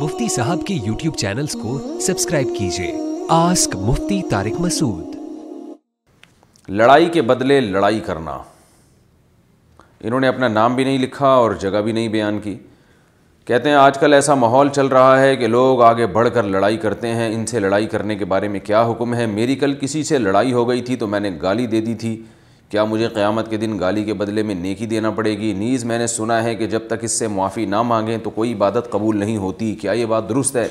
مفتی صاحب YouTube channels کو subscribe کیجیے بدلے لڑائی کرنا انہوں نے اپنا نام بھی نہیں لکھا اور جگہ بھی نہیں بیان کی کہتے ہیں آج کل ایسا ماحول چل رہا ہے کہ لوگ آگے بڑھ کر لڑائی کرتے ہیں ان سے لڑائی کرنے کے بارے میں کیا حکم ہے میری کل کسی سے لڑائی ہو گئی تھی تو میں نے گالی دے دی تھی کیا مجھے قیامت کے دن گالی کے بدلے میں نیکی دینا پڑے گی نیز میں نے سنا ہے کہ جب تک اس سے معافی نہ مانگیں تو کوئی عبادت قبول نہیں ہوتی کیا یہ بات درست ہے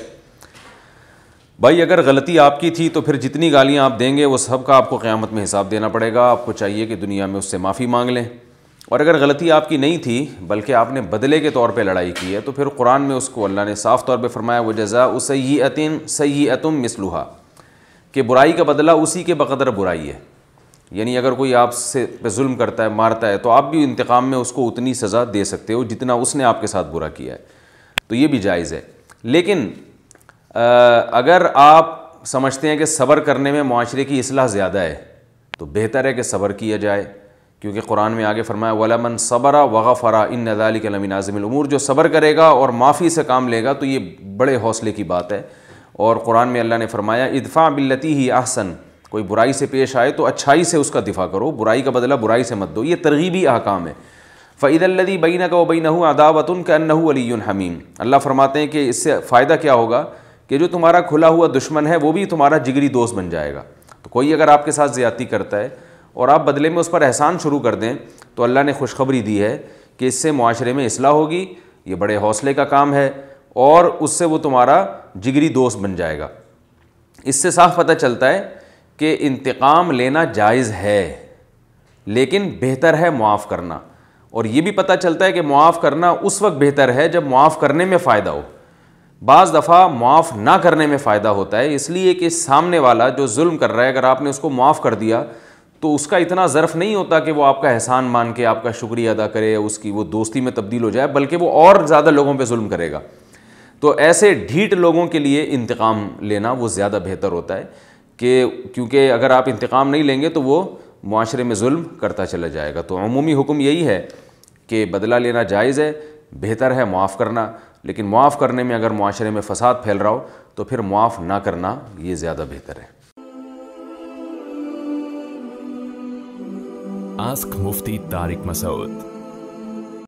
بھائی اگر غلطی آپ کی تھی تو پھر جتنی گالیاں آپ دیں گے وہ سب کا آپ کو قیامت میں حساب دینا پڑے گا آپ کو چاہیے کہ دنیا میں اس سے معافی مانگ لیں اور اگر غلطی آپ کی نہیں تھی بلکہ آپ نے بدلے کے طور پہ لڑائی کی ہے تو پھر قرآن میں اس کو اللہ نے صاف طور پہ فرمایا وہ جزا وہ سید عطم کہ برائی کا بدلہ اسی کے بقدر برائی ہے یعنی اگر کوئی آپ سے پہ ظلم کرتا ہے مارتا ہے تو آپ بھی انتقام میں اس کو اتنی سزا دے سکتے ہو جتنا اس نے آپ کے ساتھ برا کیا ہے تو یہ بھی جائز ہے لیکن اگر آپ سمجھتے ہیں کہ صبر کرنے میں معاشرے کی اصلاح زیادہ ہے تو بہتر ہے کہ صبر کیا جائے کیونکہ قرآن میں آگے فرمایا ولا من صبر فرا ان ند علی قلم العمور جو صبر کرے گا اور معافی سے کام لے گا تو یہ بڑے حوصلے کی بات ہے اور قرآن میں اللہ نے فرمایا اطفا بلتی ہی احسن کوئی برائی سے پیش آئے تو اچھائی سے اس کا دفاع کرو برائی کا بدلہ برائی سے مت دو یہ ترغیبی احکام ہے فعید اللہ بین کا و بین اداوت ان کا النّہ علی حمیم اللہ فرماتے ہیں کہ اس سے فائدہ کیا ہوگا کہ جو تمہارا کھلا ہوا دشمن ہے وہ بھی تمہارا جگری دوست بن جائے گا تو کوئی اگر آپ کے ساتھ زیادتی کرتا ہے اور آپ بدلے میں اس پر احسان شروع کر دیں تو اللہ نے خوشخبری دی ہے کہ اس سے معاشرے میں اصلاح ہوگی یہ بڑے حوصلے کا کام ہے اور اس سے وہ تمہارا جگری دوست بن جائے گا اس سے صاف پتہ چلتا ہے کہ انتقام لینا جائز ہے لیکن بہتر ہے معاف کرنا اور یہ بھی پتہ چلتا ہے کہ معاف کرنا اس وقت بہتر ہے جب معاف کرنے میں فائدہ ہو بعض دفعہ معاف نہ کرنے میں فائدہ ہوتا ہے اس لیے کہ سامنے والا جو ظلم کر رہا ہے اگر آپ نے اس کو معاف کر دیا تو اس کا اتنا ظرف نہیں ہوتا کہ وہ آپ کا احسان مان کے آپ کا شکریہ ادا کرے اس کی وہ دوستی میں تبدیل ہو جائے بلکہ وہ اور زیادہ لوگوں پہ ظلم کرے گا تو ایسے ڈھیٹ لوگوں کے لیے انتقام لینا وہ زیادہ بہتر ہوتا ہے کہ کیونکہ اگر آپ انتقام نہیں لیں گے تو وہ معاشرے میں ظلم کرتا چلا جائے گا تو عمومی حکم یہی ہے کہ بدلہ لینا جائز ہے بہتر ہے معاف کرنا لیکن معاف کرنے میں اگر معاشرے میں فساد پھیل رہا ہو تو پھر معاف نہ کرنا یہ زیادہ بہتر ہے آسک مفتی تارک مسعود